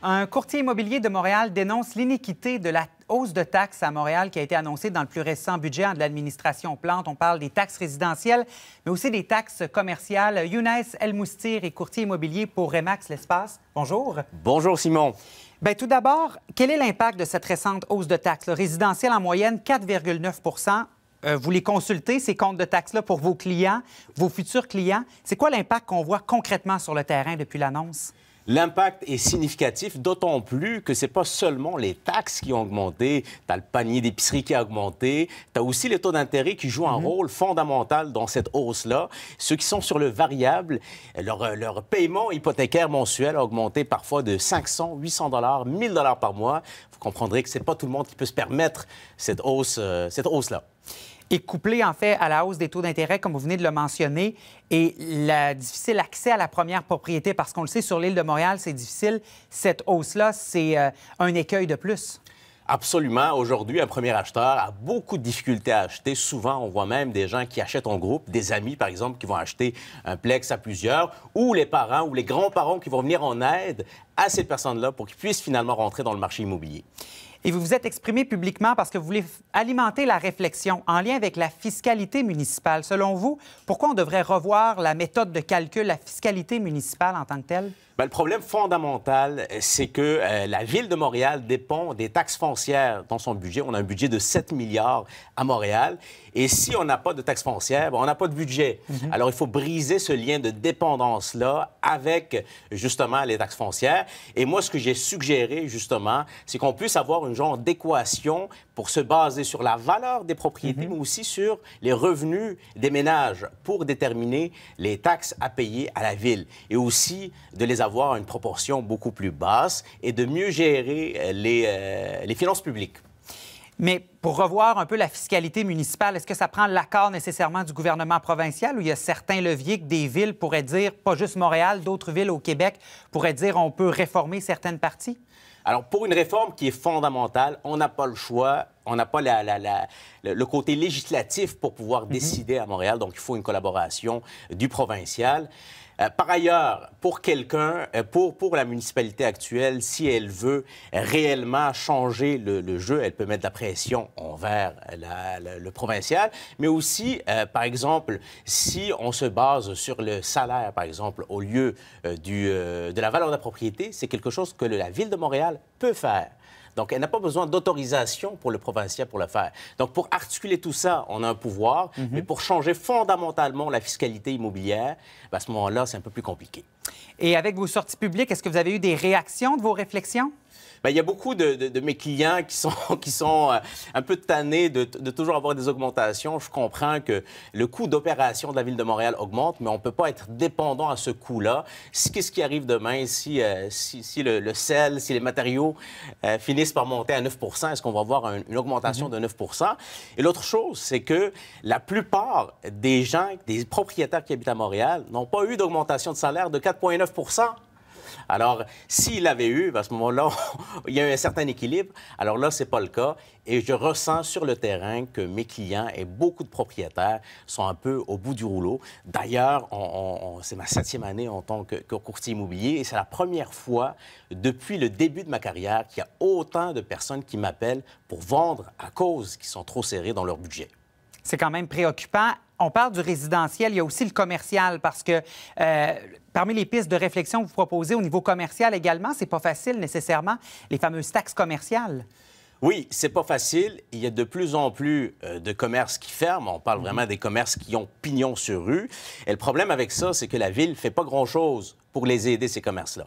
Un courtier immobilier de Montréal dénonce l'iniquité de la hausse de taxes à Montréal qui a été annoncée dans le plus récent budget de l'administration Plante. On parle des taxes résidentielles, mais aussi des taxes commerciales. Younes Elmoustir est courtier immobilier pour Remax L'Espace. Bonjour. Bonjour, Simon. Ben, tout d'abord, quel est l'impact de cette récente hausse de taxes? Résidentielle en moyenne, 4,9 euh, vous les consultez, ces comptes de taxes-là, pour vos clients, vos futurs clients. C'est quoi l'impact qu'on voit concrètement sur le terrain depuis l'annonce? L'impact est significatif, d'autant plus que ce n'est pas seulement les taxes qui ont augmenté. Tu as le panier d'épicerie qui a augmenté. Tu as aussi les taux d'intérêt qui jouent un mhm. rôle fondamental dans cette hausse-là. Ceux qui sont sur le variable, leur, euh, leur, paiement hypothécaire mensuel a augmenté parfois de 500, 800 dollars, 1000 dollars par mois. Vous comprendrez que ce n'est pas tout le monde qui peut se permettre cette euh, hausse-là. cette hausse et couplé en fait à la hausse des taux d'intérêt, comme vous venez de le mentionner, et le difficile accès à la première propriété, parce qu'on le sait, sur l'île de Montréal, c'est difficile. Cette hausse-là, c'est euh, un écueil de plus. Absolument. Aujourd'hui, un premier acheteur a beaucoup de difficultés à acheter. Souvent, on voit même des gens qui achètent en groupe, des amis, par exemple, qui vont acheter un plex à plusieurs, ou les parents ou les grands-parents qui vont venir en aide à ces personnes-là pour qu'ils puissent finalement rentrer dans le marché immobilier et vous vous êtes exprimé publiquement parce que vous voulez alimenter la réflexion en lien avec la fiscalité municipale. Selon vous, pourquoi on devrait revoir la méthode de calcul, la fiscalité municipale en tant que telle? Bien, le problème fondamental, c'est que euh, la ville de Montréal dépend des taxes foncières dans son budget. On a un budget de 7 milliards à Montréal. Et si on n'a pas de taxes foncières, bien, on n'a pas de budget. Mhm. Alors, il faut briser ce lien de dépendance-là avec, justement, les taxes foncières. Et moi, ce que j'ai suggéré, justement, c'est qu'on puisse avoir un genre d'équation pour se baser sur la valeur des propriétés, mhm. mais aussi sur les revenus des ménages pour déterminer les taxes à payer à la ville et aussi de les avoir à une proportion beaucoup plus basse et de mieux gérer euh, les, euh, les finances publiques. Mais pour revoir un peu la fiscalité municipale, est-ce que ça prend l'accord nécessairement du gouvernement provincial ou il y a certains leviers que des villes pourraient dire, pas juste Montréal, d'autres villes au Québec pourraient dire on peut réformer certaines parties? Alors, pour une réforme qui est fondamentale, on n'a pas le choix, on n'a pas la, le côté législatif pour pouvoir mhm. décider à Montréal, donc il faut une collaboration du provincial. Euh, par ailleurs, pour quelqu'un, euh, pour, pour la municipalité actuelle, si elle veut réellement changer le, jeu, elle peut mettre la pression envers le provincial, mais aussi, euh, par exemple, si on se base sur le salaire, par exemple, au lieu euh, euh, de la valeur de la propriété, c'est quelque chose que la ville de Montréal peut faire. Donc, elle n'a pas besoin d'autorisation pour le provincial pour le faire. Donc, pour articuler tout ça, on a un pouvoir, mhm. mais pour changer fondamentalement la fiscalité immobilière, ben, à ce moment-là, c'est un peu plus compliqué. Et avec vos sorties publiques, est-ce que vous avez eu des réactions de vos réflexions? Ben, il y a beaucoup de, de, de, mes clients qui sont, qui sont euh, un peu tannés de, de toujours avoir des augmentations. Je comprends que le coût d'opération de la Ville de Montréal augmente, mais on ne peut pas être dépendant à ce coût-là. Qu'est-ce qui arrive demain si, euh, si, si le, le, sel, si les matériaux euh, finissent par monter à 9 Est-ce qu'on va avoir une augmentation mm-hmm. de 9 Et l'autre chose, c'est que la plupart des gens, des propriétaires qui habitent à Montréal, n'ont pas eu d'augmentation de salaire de 4,9 alors, s'il avait eu, à ce moment-là, il y a eu un certain équilibre. Alors là, ce n'est pas le cas. Et je ressens sur le terrain que mes clients et beaucoup de propriétaires sont un peu au bout du rouleau. D'ailleurs, c'est ma septième année en tant que, que courtier immobilier et c'est la première fois depuis le début de ma carrière qu'il y a autant de personnes qui m'appellent pour vendre à cause qu'ils sont trop serrés dans leur budget. C'est quand même préoccupant on parle du résidentiel, il y a aussi le commercial parce que euh, parmi les pistes de réflexion que vous proposez au niveau commercial également, c'est pas facile nécessairement les fameuses taxes commerciales. Oui, c'est pas facile. Il y a de plus en plus euh, de commerces qui ferment. On parle mm-hmm. vraiment des commerces qui ont pignon sur rue. Et le problème avec ça, c'est que la ville fait pas grand-chose pour les aider, ces commerces-là.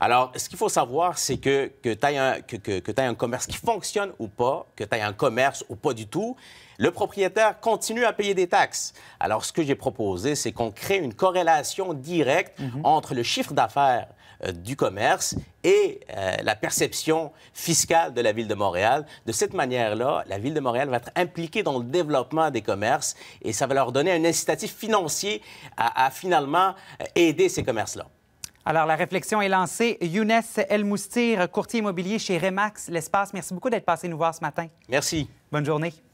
Alors, ce qu'il faut savoir, c'est que, que tu aies, un, que, que, un commerce qui fonctionne ou pas, que tu aies un commerce ou pas du tout, le propriétaire continue à payer des taxes. Alors, ce que j'ai proposé, c'est qu'on crée une corrélation directe mhm. entre le chiffre d'affaires euh, du commerce et euh, la perception fiscale de la ville de Montréal. De cette manière-là, la ville de Montréal va être impliquée dans le développement des commerces et ça va leur donner un incitatif financier à finalement euh, aider ces commerces-là. Alors, la réflexion est lancée. Younes El Moustir, courtier immobilier chez Remax L'Espace, merci beaucoup d'être passé nous voir ce matin. Merci. Bonne journée.